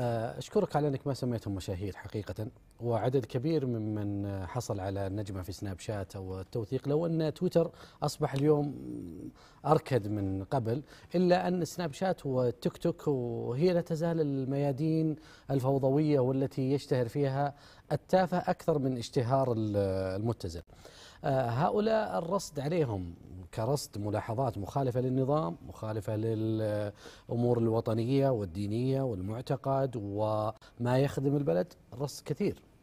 آه، أشكرك على أنك ما سميتهم مشاهير حقيقة وعدد كبير ممن حصل على النجمه في سناب شات أو التوثيق لو أن تويتر أصبح اليوم أركد من قبل إلا أن سناب شات وتيك توك وهي لا تزال الميادين الفوضوية والتي يشتهر فيها التافه اكثر من اشتهار المتزن. آه، هؤلاء الرصد عليهم كرصد ملاحظات مخالفة للنظام مخالفة للأمور الوطنية والدينية والمعتقد وما يخدم البلد رصد كثير